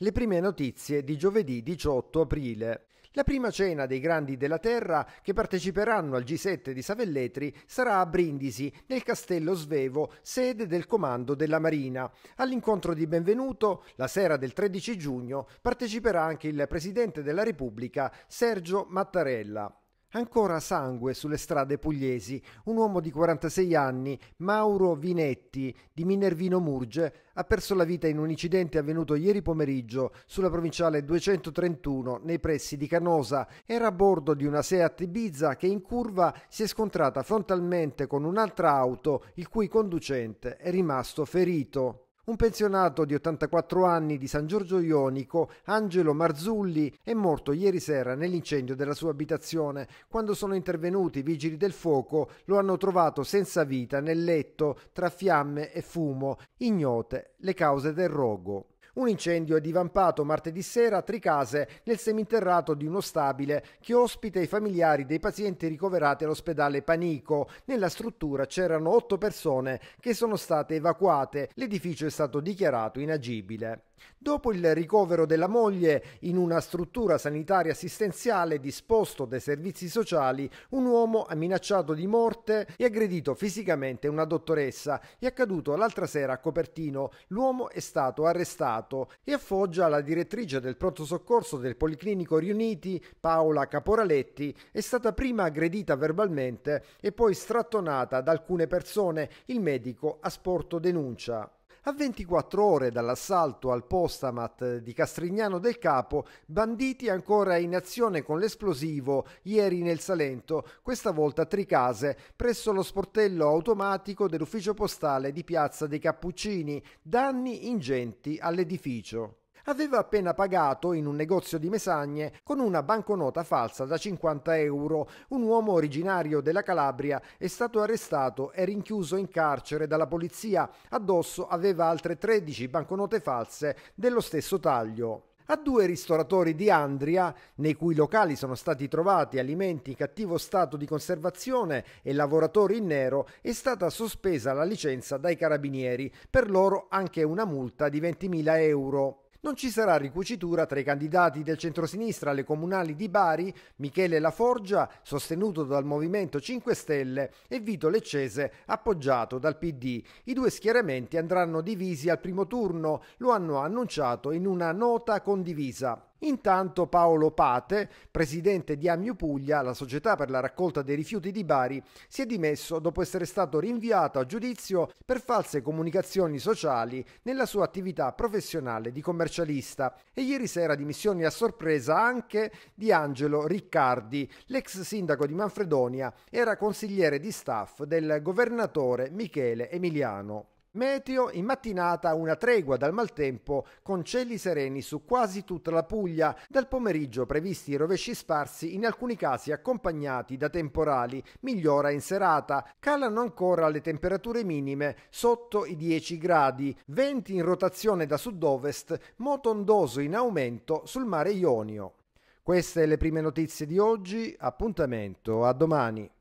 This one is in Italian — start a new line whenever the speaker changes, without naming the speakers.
Le prime notizie di giovedì 18 aprile. La prima cena dei grandi della terra che parteciperanno al G7 di Savelletri sarà a Brindisi, nel castello Svevo, sede del comando della Marina. All'incontro di benvenuto, la sera del 13 giugno, parteciperà anche il Presidente della Repubblica, Sergio Mattarella. Ancora sangue sulle strade pugliesi, un uomo di 46 anni, Mauro Vinetti, di Minervino Murge, ha perso la vita in un incidente avvenuto ieri pomeriggio sulla provinciale 231 nei pressi di Canosa. Era a bordo di una Seat Ibiza che in curva si è scontrata frontalmente con un'altra auto, il cui conducente è rimasto ferito. Un pensionato di 84 anni di San Giorgio Ionico, Angelo Marzulli, è morto ieri sera nell'incendio della sua abitazione. Quando sono intervenuti i vigili del fuoco lo hanno trovato senza vita nel letto, tra fiamme e fumo, ignote le cause del rogo. Un incendio è divampato martedì sera a Tricase nel seminterrato di uno stabile che ospita i familiari dei pazienti ricoverati all'ospedale Panico. Nella struttura c'erano otto persone che sono state evacuate. L'edificio è stato dichiarato inagibile. Dopo il ricovero della moglie in una struttura sanitaria assistenziale disposto dai servizi sociali, un uomo ha minacciato di morte e aggredito fisicamente una dottoressa. È accaduto l'altra sera a Copertino. L'uomo è stato arrestato e a Foggia la direttrice del pronto soccorso del Policlinico Riuniti, Paola Caporaletti, è stata prima aggredita verbalmente e poi strattonata da alcune persone. Il medico ha sporto denuncia. A 24 ore dall'assalto al postamat di Castrignano del Capo, banditi ancora in azione con l'esplosivo ieri nel Salento, questa volta a Tricase, presso lo sportello automatico dell'ufficio postale di Piazza dei Cappuccini, danni ingenti all'edificio aveva appena pagato in un negozio di Mesagne con una banconota falsa da 50 euro. Un uomo originario della Calabria è stato arrestato e rinchiuso in carcere dalla polizia. Addosso aveva altre 13 banconote false dello stesso taglio. A due ristoratori di Andria, nei cui locali sono stati trovati alimenti in cattivo stato di conservazione e lavoratori in nero, è stata sospesa la licenza dai carabinieri, per loro anche una multa di 20.000 euro non ci sarà ricucitura tra i candidati del centrosinistra alle comunali di Bari, Michele Laforgia, sostenuto dal Movimento 5 Stelle, e Vito Leccese, appoggiato dal PD. I due schieramenti andranno divisi al primo turno, lo hanno annunciato in una nota condivisa. Intanto Paolo Pate, presidente di Amio Puglia, la società per la raccolta dei rifiuti di Bari, si è dimesso dopo essere stato rinviato a giudizio per false comunicazioni sociali nella sua attività professionale di commercialista e ieri sera dimissioni a sorpresa anche di Angelo Riccardi, l'ex sindaco di Manfredonia, era consigliere di staff del governatore Michele Emiliano. Meteo in mattinata una tregua dal maltempo con cieli sereni su quasi tutta la Puglia, dal pomeriggio previsti rovesci sparsi in alcuni casi accompagnati da temporali, migliora in serata, calano ancora le temperature minime sotto i 10 gradi, venti in rotazione da sud-ovest, moto ondoso in aumento sul mare Ionio. Queste le prime notizie di oggi, appuntamento a domani.